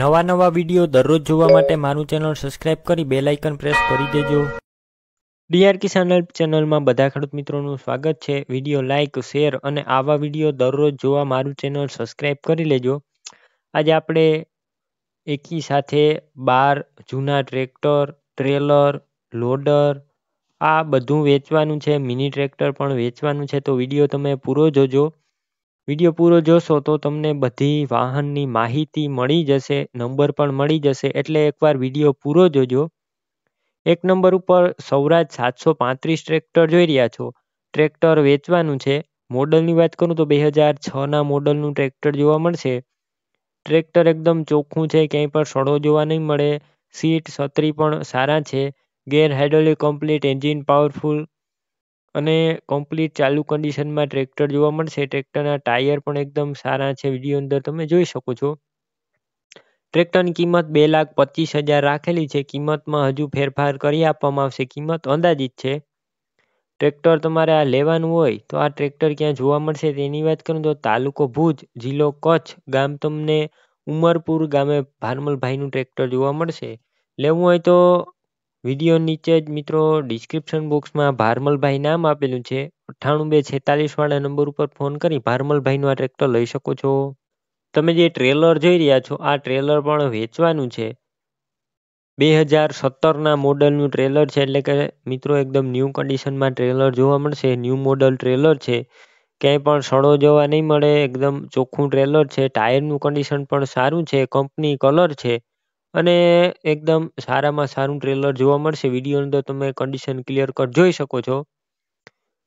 નવા નવા વિડીયો દરરોજ જોવા માટે મારું ચેનલ સબસ્ક્રાઇબ કરી બે લાઇકન પ્રેસ કરી દેજો ડીઆર કિસાન હેલ્પ ચેનલમાં બધા ખેડૂત મિત્રોનું સ્વાગત છે વિડીયો લાઇક શેર અને આવા વિડીયો દરરોજ જોવા મારું ચેનલ સબસ્ક્રાઇબ કરી લેજો આજે આપણે એકી સાથે બાર જૂના ટ્રેક્ટર ટ્રેલર લોડર આ બધું વેચવાનું છે મિની ટ્રેક્ટર પણ વેચવાનું છે તો વિડીયો તમે પૂરો જોજો વિડીયો પૂરો જોશો તો તમને બધી વાહનની માહિતી મળી જશે નંબર પણ મળી જશે એટલે એકવાર વિડીયો પૂરો જોજો એક નંબર ઉપર સૌરાજ સાતસો પાંત્રીસ ટ્રેક્ટર જોઈ રહ્યા છો ટ્રેક્ટર વેચવાનું છે મોડલની વાત કરું તો બે હજાર છના મોડલનું ટ્રેક્ટર જોવા મળશે ટ્રેક્ટર એકદમ ચોખ્ખું છે ક્યાંય પણ સડો જોવા નહીં મળે સીટ છત્રી પણ સારા છે gear hydraulic complete engine powerful અને કમ્પ્લીટ ચાલુ condition ટ્રેક્ટર જોવા મળશે ટ્રેક્ટરના ટાયર પણ એકદમ સારા છે વિડીયો અંદર તમે જોઈ શકો છો tractor કિંમત બે લાખ પચીસ હજાર રાખેલી છે કિંમતમાં હજુ ફેરફાર કરી આપવામાં આવશે કિંમત અંદાજિત છે ટ્રેક્ટર તમારે આ લેવાનું હોય તો આ ટ્રેક્ટર ક્યાં જોવા મળશે તેની વાત કરું તો તાલુકો ભુજ જિલ્લો કચ્છ ગામ તમને ઉમરપુર ગામે ભારમલભાઈનું ટ્રેક્ટર જોવા મળશે લેવું હોય તો Video નીચે જ મિત્રો ડિસ્ક્રિપ્શન બોક્સમાં ભારમલભાઈ નામ આપેલું છે અઠ્ઠાણું બે છેતાલીસવાળા નંબર ઉપર ફોન કરી ભારમલભાઈ નું આ tractor લઈ શકો છો તમે જે ટ્રેલર જોઈ રહ્યા છો આ ટ્રેલર પણ વેચવાનું છે બે હજાર સત્તરના મોડલનું ટ્રેલર છે એટલે કે મિત્રો એકદમ ન્યૂ કન્ડિશનમાં ટ્રેલર જોવા મળશે ન્યૂ મોડલ ટ્રેલર છે ક્યાંય પણ સડો જોવા નહીં મળે એકદમ ચોખ્ખું ટ્રેલર છે ટાયરનું કન્ડિશન પણ સારું છે કંપની કલર છે અને એકદમ સારામાં સારું ટ્રેલર જોવા મળશે video ની અંદર તમે condition ક્લિયર cut જોઈ શકો છો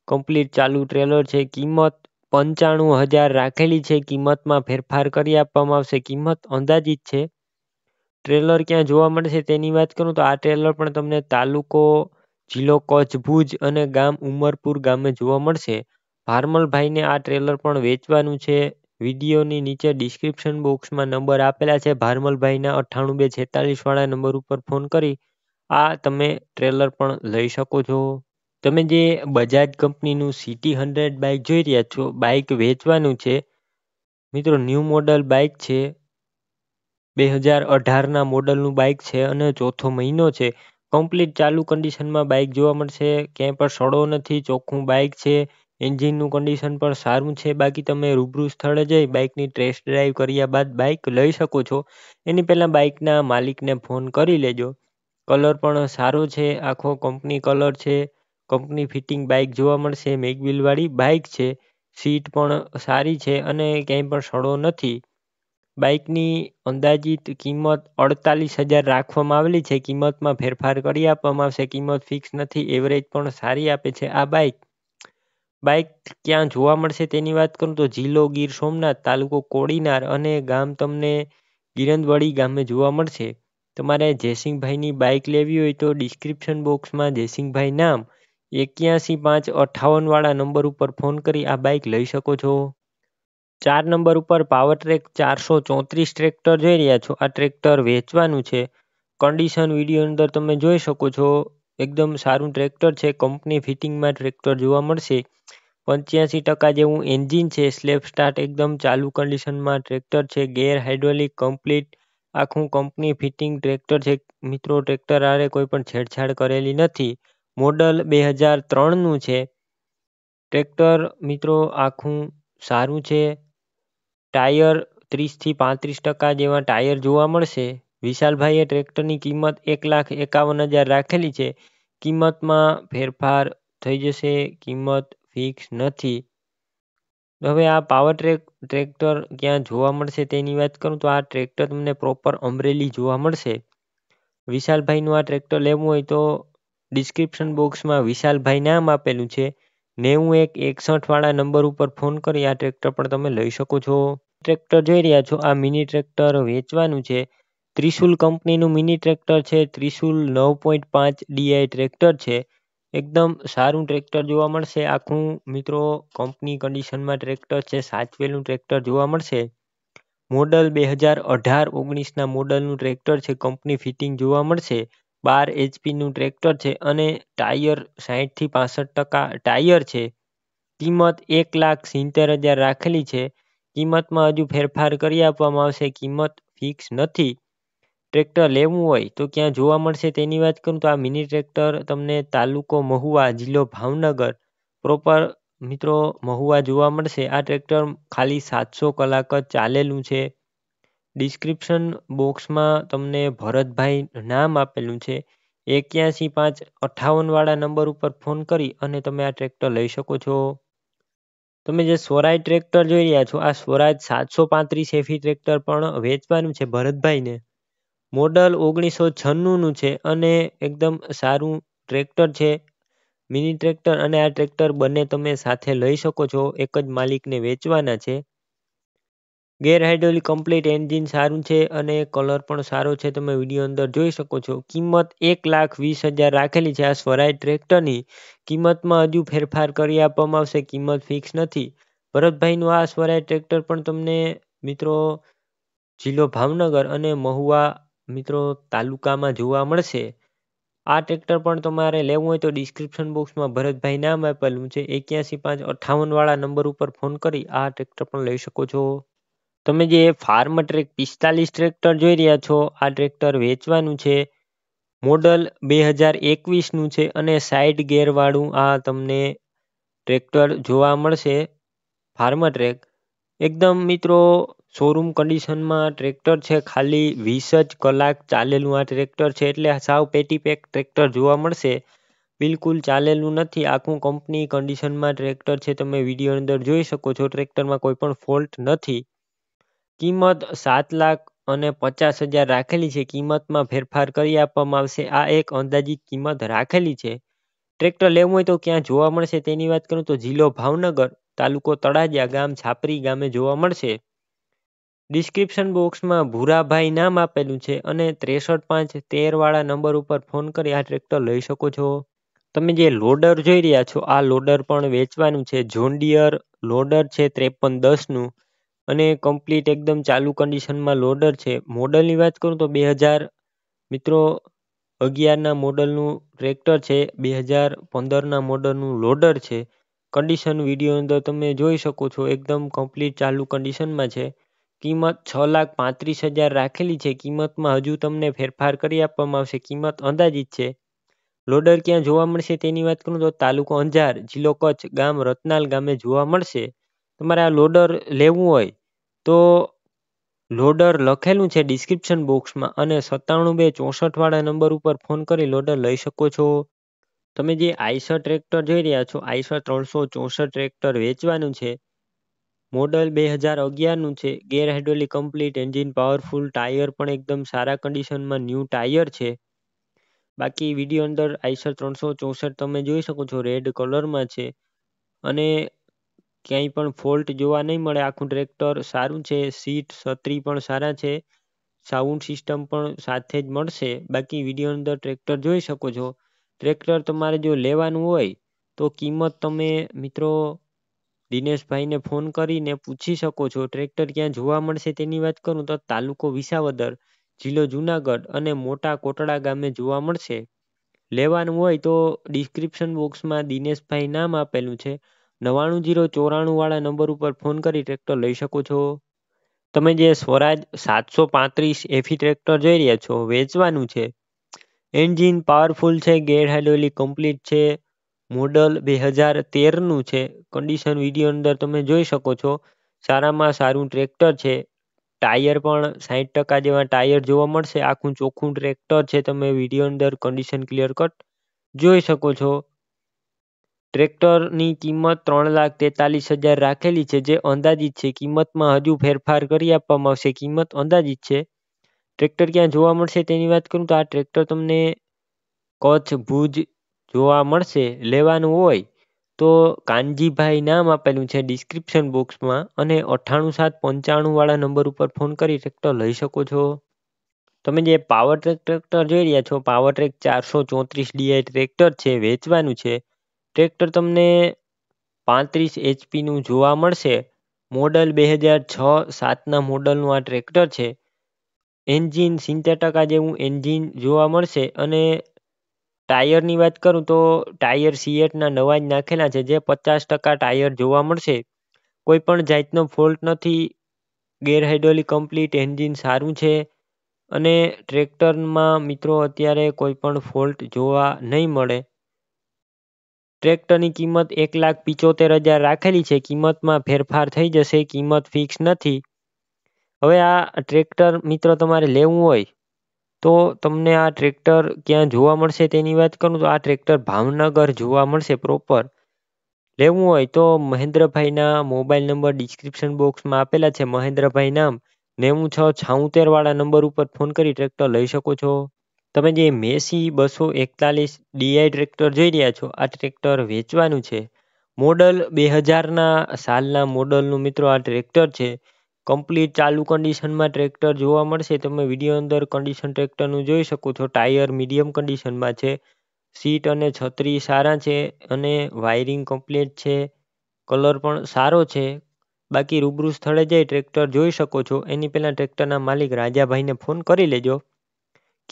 કમ્પ્લીટ ચાલુ ટ્રેલર છે કિંમત પંચાણું હજાર રાખેલી છે કિંમતમાં ફેરફાર કરી આપવામાં આવશે કિંમત અંદાજિત છે ટ્રેલર ક્યાં જોવા મળશે તેની વાત કરું તો આ ટ્રેલર પણ તમને તાલુકો જિલ્લો કચ્છ ભુજ અને ગામ ઉમરપુર ગામે જોવા મળશે ભારમલભાઈને આ ટ્રેલર પણ વેચવાનું છે વિડીયોની નીચે ડિસ્ક્રિપ્શન બોક્સમાં નંબર આપેલા છે ભારમલભાઈના અઠ્ઠાણું બે છેતાલીસ નંબર ઉપર ફોન કરી આ તમે ટ્રેલર પણ લઈ શકો છો તમે જે બજાજ કંપનીનું સિટી હંડ્રેડ બાઇક જોઈ રહ્યા છો બાઇક વેચવાનું છે મિત્રો ન્યૂ મોડલ બાઇક છે બે હજાર અઢારના મોડલનું બાઇક છે અને ચોથો મહિનો છે કમ્પ્લીટ ચાલુ કન્ડિશનમાં બાઇક જોવા મળશે ક્યાંય પણ સડો નથી ચોખ્ખું બાઇક છે એન્જિનનું નું પણ સારું છે બાકી તમે રૂબરૂ સ્થળે જઈ બાઇકની ટેસ્ટ ડ્રાઈવ કર્યા બાદ બાઇક લઈ શકો છો એની પહેલાં બાઇકના માલિકને ફોન કરી લેજો કલર પણ સારો છે આખો કંપની કલર છે કંપની ફિટિંગ બાઇક જોવા મળશે મેગવિલવાળી બાઇક છે સીટ પણ સારી છે અને ક્યાંય પણ સડો નથી બાઇકની અંદાજિત કિંમત અડતાલીસ હજાર રાખવામાં આવેલી છે કિંમતમાં ફેરફાર કરી આપવામાં આવશે કિંમત ફિક્સ નથી એવરેજ પણ સારી આપે છે આ બાઇક બાઇક ક્યાં જોવા મળશે તેની વાત કરું તો જિલ્લો ગીર સોમનાથ તાલુકો કોડીનાર અને ગામ તમને ગિરંદવડી ગામે જોવા મળશે તમારે જયસિંહભાઈની બાઇક લેવી હોય તો ડિસ્ક્રિપ્શન બોક્સમાં જયસિંહભાઈ નામ એક્યાસી પાંચ અઠાવનવાળા નંબર ઉપર ફોન કરી આ બાઇક લઈ શકો છો ચાર નંબર ઉપર પાવર ટ્રેક ચારસો ચોત્રીસ ટ્રેક્ટર જોઈ રહ્યા છો આ ટ્રેક્ટર વેચવાનું છે કન્ડિશન વિડીયો અંદર તમે જોઈ શકો છો એકદમ સારું ટ્રેક્ટર છે કંપની ફિટિંગમાં ટ્રેક્ટર જોવા મળશે પંચ્યાશી ટકા જેવું એન્જિન છે slap સ્ટાર્ટ એકદમ ચાલુ કન્ડિશનમાં ટ્રેક્ટર છે ગેર હાઇડ્રોલિક કમ્પ્લીટ આખું કંપની ફિટિંગ ટ્રેક્ટર છે મિત્રો ટ્રેક્ટર આરે કોઈ પણ છેડછાડ કરેલી નથી મોડલ બે હજાર ત્રણનું છે ટ્રેક્ટર મિત્રો આખું સારું છે ટાયર ત્રીસથી પાંત્રીસ ટકા જેવા ટાયર જોવા મળશે વિશાલભાઈએ ટ્રેક્ટરની કિંમત એક લાખ એકાવન હજાર રાખેલી છે કિંમતમાં ફેરફાર થઈ જશે કિંમત ફિક્સ નથી હવે આ પાવર ટ્રેક ટ્રેક્ટર ક્યાં જોવા મળશે તેની વાત કરું તો આ ટ્રેક્ટર તમને પ્રોપર અમરેલી જોવા મળશે વિશાલભાઈનું આ ટ્રેક્ટર લેવું હોય તો ડિસ્ક્રિપ્શન બોક્સમાં વિશાલભાઈ નામ આપેલું છે નેવું એક એકસઠ વાળા નંબર ઉપર ફોન કરી આ ટ્રેક્ટર પણ તમે લઈ શકો છો ટ્રેક્ટર જોઈ રહ્યા છો આ મિની ટ્રેક્ટર વેચવાનું છે ત્રિશુલ કંપનીનું મિની ટ્રેક્ટર છે ત્રિશુલ નવ point પાંચ ડીઆઈ ટ્રેક્ટર છે એકદમ સારું ટ્રેક્ટર જોવા મળશે આખું મિત્રો કંપની condition ટ્રેક્ટર છે સાચવેલું ટ્રેક્ટર જોવા મળશે મોડલ બે હજાર અઢાર ઓગણીસના મોડલનું ટ્રેક્ટર છે કંપની ફિટિંગ જોવા મળશે બાર HP નું tractor છે અને ટાયર સાહીઠથી પાસઠ ટકા ટાયર છે કિંમત એક લાખ સિત્તેર હજાર રાખેલી છે કિંમતમાં હજુ ફેરફાર કરી આપવામાં આવશે કિંમત ફિક્સ નથી ટ્રેક્ટર લેવું હોય તો ક્યાં જોવા મળશે તેની વાત કરું તો આ મિની ટ્રેક્ટર તમને તાલુકો મહુવા જિલ્લો ભાવનગર પ્રોપર મિત્રો મહુવા જોવા મળશે આ ટ્રેક્ટર ખાલી સાતસો કલાક જ ચાલેલું છે ડિસ્ક્રિપ્શન બોક્સમાં તમને ભરતભાઈ નામ આપેલું છે એક્યાસી પાંચ અઠાવનવાળા નંબર ઉપર ફોન કરી અને તમે આ ટ્રેક્ટર લઈ શકો છો તમે જે સ્વરાજ ટ્રેક્ટર જોઈ રહ્યા છો આ સ્વરાજ સાતસો પાંત્રીસ હેફી e ટ્રેક્ટર પણ વેચવાનું છે ભરતભાઈને મોડલ ઓગણીસો છન્નું નું છે અને એકદમ સારું ટ્રેક્ટર છે મિની ટ્રેક્ટર અને આ ટ્રેક્ટર બંને તમે સાથે લઈ શકો છો એક જ માલિકને વેચવાના છે ગેર હાઇડ્રોલિક કમ્પ્લીટ એન્જિન સારું છે અને કલર પણ સારો છે તમે વિડીયો અંદર જોઈ શકો છો કિંમત એક લાખ વીસ હજાર રાખેલી છે આ સ્વરાજ ટ્રેક્ટરની કિંમતમાં હજુ ફેરફાર કરી આપવામાં આવશે કિંમત ફિક્સ નથી ભરતભાઈનું આ સ્વરાજ ટ્રેક્ટર પણ તમને મિત્રો જિલ્લો ભાવનગર અને મહુવા મિત્રો તાલુકામાં જોવા મળશે આ ટ્રેક્ટર પણ તમારે લેવું હોય તો ડિસ્ક્રિપ્શન બોક્સમાં ભરતભાઈ નામ આપેલું છે એક્યાસી પાંચ અઠાવન વાળા નંબર ઉપર ફોન કરી આ ટ્રેક્ટર પણ લઈ શકો છો તમે જે ફાર્મ ટ્રેક પિસ્તાલીસ ટ્રેક્ટર જોઈ રહ્યા છો આ ટ્રેક્ટર વેચવાનું છે મોડલ બે હજાર એકવીસનું છે અને સાઇડ ગેરવાળું આ તમને ટ્રેક્ટર જોવા મળશે ફાર્મ ટ્રેક એકદમ મિત્રો શોરૂમ condition ટ્રેક્ટર છે ખાલી વીસ જ કલાક ચાલેલું આ ટ્રેક્ટર છે એટલે સાવ પેટી પેક tractor જોવા મળશે બિલકુલ ચાલેલું નથી આખું કંપની condition ટ્રેક્ટર છે તમે વિડીયો અંદર જોઈ શકો છો ટ્રેક્ટરમાં કોઈ પણ ફોલ્ટ નથી કિંમત સાત લાખ અને પચાસ હજાર રાખેલી છે કિંમતમાં ફેરફાર કરી આપવામાં આવશે આ એક અંદાજિત કિંમત રાખેલી છે ટ્રેક્ટર લેવું હોય તો ક્યાં જોવા મળશે તેની વાત કરું તો જિલ્લો ભાવનગર તાલુકો તળાજા ગામ છાપરી ગામે જોવા મળશે ડિસ્ક્રિપ્શન બોક્સમાં ભૂરાભાઈ નામ આપેલું છે અને ત્રેસઠ પાંચ તેરવાળા નંબર ઉપર ફોન કરી આ ટ્રેક્ટર લઈ શકો છો તમે જે લોડર જોઈ રહ્યા છો આ લોડર પણ વેચવાનું છે જોન્ડિયર લોડર છે ત્રેપન દસનું અને કમ્પ્લીટ એકદમ ચાલુ કન્ડિશનમાં લોડર છે મોડલની વાત કરું તો બે હજાર મિત્રો અગિયારના મોડલનું ટ્રેક્ટર છે બે હજાર પંદરના મોડલનું લોડર છે કન્ડિશન વિડીયો અંદર તમે જોઈ શકો છો એકદમ કમ્પ્લીટ ચાલુ કન્ડિશનમાં છે કિંમત છ લાખ પાંત્રીસ હજાર રાખેલી છે કિંમતમાં હજુ તમને ફેરફાર કરી આપવામાં આવશે કિંમત અંદાજિત છે લોડર ક્યાં જોવા મળશે તેની વાત કરું તો તાલુકો અંજાર જિલ્લો કચ્છ ગામ રતનાલ ગામે જોવા મળશે તમારે આ લોડર લેવું હોય તો લોડર લખેલું છે ડિસ્ક્રિપ્શન બોક્સમાં અને સત્તાણું બે ચોસઠવાળા નંબર ઉપર ફોન કરી લોડર લઈ શકો છો તમે જે આઈસર ટ્રેક્ટર જોઈ રહ્યા છો આઈસર ત્રણસો ચોસઠ ટ્રેક્ટર વેચવાનું છે મોડલ બે હજાર અગિયારનું છે gear hydraulic complete engine powerful tyre પણ એકદમ સારા કન્ડિશનમાં ન્યૂ ટાયર છે બાકી વિડીયો અંદર આઈસર ત્રણસો ચોસઠ તમે જોઈ શકો છો રેડ કલરમાં છે અને ક્યાંય પણ ફોલ્ટ જોવા નહીં મળે આખું ટ્રેક્ટર સારું છે સીટ છત્રી પણ સારા છે સાઉન્ડ સિસ્ટમ પણ સાથે જ મળશે બાકી વિડીયો અંદર ટ્રેક્ટર જોઈ શકો છો ટ્રેક્ટર તમારે જો લેવાનું હોય તો કિંમત તમે મિત્રો દિનેશભાઈને ફોન કરીને પૂછી શકો છો ટ્રેક્ટર ક્યાં જોવા મળશે તેની વાત કરું તો તાલુકો વિસાવદર જિલ્લો જુનાગઢ અને મોટા કોટડા ગામે જોવા મળશે લેવાનું હોય તો ડિસ્ક્રિપ્શન બોક્સમાં દિનેશભાઈ નામ આપેલું છે નવાણું જીરો ચોરાણું વાળા નંબર ઉપર ફોન કરી ટ્રેક્ટર લઈ શકો છો તમે જે સ્વરાજ સાતસો પાંત્રીસ એફી ટ્રેક્ટર જોઈ રહ્યા છો વેચવાનું છે એન્જિન પાવરફુલ છે ગેર હાઇડ્રોલિક કમ્પ્લીટ છે મોડલ બે હજાર તેરનું છે કન્ડિશન વિડીયો અંદર તમે જોઈ શકો છો સારામાં સારું ટ્રેક્ટર છે ટાયર પણ સાહીઠ ટકા જેવા ટાયર જોવા મળશે આખું ચોખ્ખું ટ્રેક્ટર છે તમે વિડીયો અંદર કન્ડિશન ક્લિયર કટ જોઈ શકો છો ટ્રેક્ટરની કિંમત ત્રણ લાખ તેતાલીસ હજાર રાખેલી છે જે અંદાજિત છે કિંમતમાં હજુ ફેરફાર કરી આપવામાં આવશે કિંમત અંદાજિત છે ટ્રેક્ટર ક્યાં જોવા મળશે તેની વાત કરું તો આ ટ્રેક્ટર તમને કચ્છ ભુજ જોવા મળશે લેવાનું હોય તો કાનજીભાઈ નામ આપેલું છે ડિસ્ક્રિપ્શન બોક્સમાં અને અઠ્ઠાણું સાત પંચાણું વાળા નંબર ઉપર ફોન કરી ટ્રેક્ટર લઈ શકો છો તમે જે પાવર ટ્રેક ટ્રેક્ટર જોઈ રહ્યા છો પાવર ટ્રેક ચારસો ચોત્રીસ ડીઆઈ ટ્રેક્ટર છે વેચવાનું છે ટ્રેક્ટર તમને પાંત્રીસ એચપીનું જોવા મળશે મોડલ બે હજાર છ સાતના મોડલનું આ ટ્રેક્ટર છે એન્જિન સિત્તેર ટકા જેવું એન્જિન જોવા મળશે અને ટાયરની વાત કરું તો ટાયર સીએટના નવા જ નાખેલા છે જે પચાસ ટકા ટાયર જોવા મળશે કોઈ પણ જાતનો ફોલ્ટ નથી ગેરહાઇડ્રોલિક કમ્પ્લીટ એન્જિન સારું છે અને ટ્રેક્ટરમાં મિત્રો અત્યારે કોઈ પણ ફોલ્ટ જોવા નહીં મળે ટ્રેક્ટરની કિંમત એક લાખ પિચોતેર હજાર રાખેલી છે કિંમતમાં ફેરફાર થઈ જશે કિંમત ફિક્સ નથી હવે આ ટ્રેક્ટર મિત્રો તમારે લેવું હોય તો તમને આ ટ્રેક્ટર ક્યાં જોવા મળશે તેની વાત કરું તો આ ટ્રેક્ટર ભાવનગર જોવા મળશે પ્રોપર લેવું હોય તો મહેન્દ્રભાઈના મોબાઈલ નંબર ડિસ્ક્રિપ્શન બોક્સમાં આપેલા છે મહેન્દ્રભાઈ નામ નેવું છ છાઉતેર વાળા નંબર ઉપર ફોન કરી ટ્રેક્ટર લઈ શકો છો તમે જે મેસી બસો એકતાલીસ ડીઆઈ ટ્રેક્ટર જોઈ રહ્યા છો આ ટ્રેક્ટર વેચવાનું છે મોડલ બે હજારના સાલના મોડલનું મિત્રો આ ટ્રેક્ટર છે Complete ચાલુ Condition ટ્રેક્ટર જોવા મળશે તમે વિડીયો અંદર કન્ડિશન ટ્રેક્ટરનું જોઈ શકો છો ટાયર મીડિયમ કન્ડિશનમાં છે સીટ અને છત્રી સારા છે અને વાયરિંગ complete છે કલર પણ સારો છે બાકી રૂબરૂ સ્થળે જઈ ટ્રેક્ટર જોઈ શકો છો એની પહેલા ટ્રેક્ટરના માલિક રાજાભાઈને ફોન કરી લેજો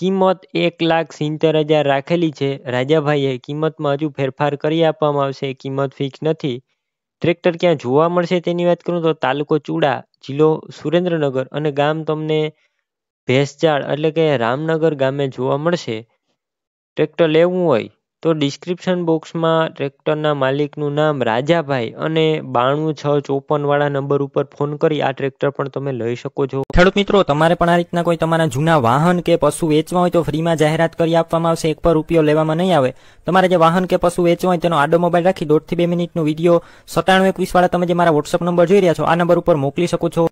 કિંમત એક લાખ સિત્તેર હજાર રાખેલી છે રાજાભાઈએ કિંમતમાં હજુ ફેરફાર કરી આપવામાં આવશે કિંમત ફિક્સ નથી ટ્રેક્ટર ક્યાં જોવા મળશે તેની વાત કરું તો તાલુકો ચૂડા જિલ્લો સુરેન્દ્રનગર અને ગામ તમને ભેંસજાળ એટલે કે રામનગર ગામે જોવા મળશે. ટ્રેક્ટર લેવું હોય તો ડિસ્ક્રિપ્શન બોક્સમાં ટ્રેક્ટરના માલિકનું નામ રાજાભાઈ અને બાણું છ ચોપન વાળા નંબર ઉપર ફોન કરી આ ટ્રેક્ટર પણ તમે લઈ શકો છો ખેડૂત મિત્રો તમારે પણ આ રીતના કોઈ તમારા જૂના વાહન કે પશુ વેચવા હોય તો ફ્રીમાં જાહેરાત કરી આપવામાં આવશે એક પર રૂપિયો લેવામાં નહીં આવે તમારે જે વાહન કે પશુ વેચવા હોય તેનો આડો મોબાઈલ રાખી દોઢથી બે મિનિટનો વિડીયો સત્તાણું એકવીસ વાળા તમે જે મારા વોટ્સઅપ નંબર જોઈ રહ્યા છો આ નંબર ઉપર મોકલી શકો છો